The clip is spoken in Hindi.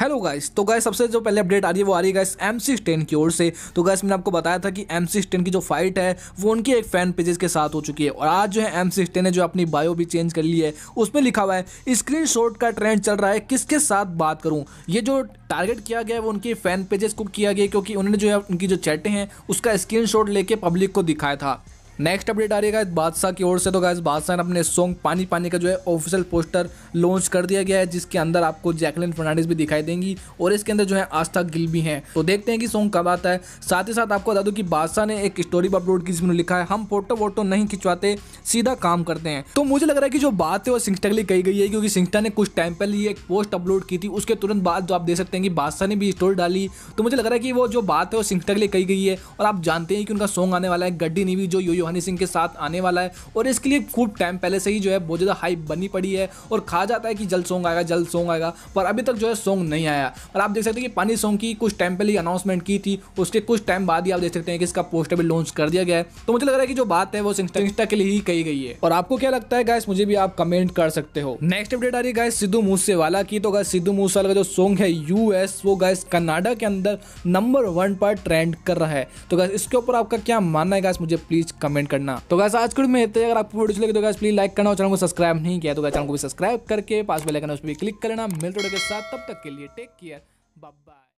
हेलो गाइस तो गाइस सबसे जो पहले अपडेट आ रही है वो आ रही है गाइस एम सिक्स टेन की ओर से तो गाइस मैंने आपको बताया था कि एम सिक्स टेन की जो फाइट है वो उनके एक फैन पेजेस के साथ हो चुकी है और आज जो है एम सिक्स टेन ने जो अपनी बायो भी चेंज कर ली है उसमें लिखा हुआ है स्क्रीन का ट्रेंड चल रहा है किसके साथ बात करूँ ये जो टारगेट किया गया है वो उनके फैन पेजेस को किया गया क्योंकि उन्होंने जो है उनकी जो चैटें हैं उसका स्क्रीन लेके पब्लिक को दिखाया था नेक्स्ट अपडेट आ रही है बादशाह की ओर से तो गायस बादशाह ने अपने सॉन्ग पानी पानी का जो है ऑफिशियल पोस्टर लॉन्च कर दिया गया है जिसके अंदर आपको जैकलिन फर्नांडिस भी दिखाई देंगी और इसके अंदर जो है आस्था गिल भी हैं तो देखते हैं कि सॉन्ग कब आता है साथ ही साथ आपको बता दो कि बादशाह ने एक स्टोरी पर अपलोड की जिसमें लिखा है हम फोटो वोटो नहीं खिंचवाते सीधा काम करते हैं तो मुझे लग रहा है कि जो बात है वो सिंगटा के लिए कही गई है क्योंकि सिंगटा ने कुछ टाइम पहले एक पोस्ट अपलोड की थी उसके तुरंत बाद जो आप देख सकते हैं कि बादशाह ने भी स्टोरी डाली तो मुझे लग रहा है कि वो जो बात है वो सिंगटा के लिए कही गई है और आप जानते हैं कि उनका सॉन्ग आने वाला है गड्डी नीवी जो यो हनी सिंह के साथ आने वाला है और इसके लिए खूब टाइम पहले से ही जो है बहुत ज़्यादा हाइप बनी पड़ी है और कहा जाता है कि जल्द सॉन्ग आएगा जल्द सॉन्ग आएगा पर अभी तक जो है सॉन्ग नहीं आया और आप देख सकते हैं कि पानी सॉन्ग की कुछ टाइम पहले अनाउंसमेंट की थी उसके कुछ टाइम बाद ही आप देख सकते हैं कि इसका पोस्टर भी लॉन्च कर दिया गया है तो मुझे लग रहा है कि जो बात है वो इंस्टा के लिए ही कही गई है और आपको क्या लगता है गाइस मुझे भी आप कमेंट कर सकते हो नेक्स्ट अपडेट आ रही है गाइस सिद्धू मूसे वाला की तो गाइस सिद्धू मूसे वाला का जो सॉन्ग है यूएस वो गाइस कनाडा के अंदर नंबर वन पर ट्रेंड कर रहा है तो गाइस इसके ऊपर आपका क्या मानना है गाइस मुझे प्लीज कमेंट कमेंट करना तो गैस आज कुछ इतने अगर आपको वीडियो लगे तो गैस प्लीज लाइक करना और चैनल को सब्सक्राइब नहीं किया तो गैस चैनल को भी सब्सक्राइब करके पास बेलाइकन उस पर क्लिक करना मिलते साथ तब तक के लिए टेक केयर बाय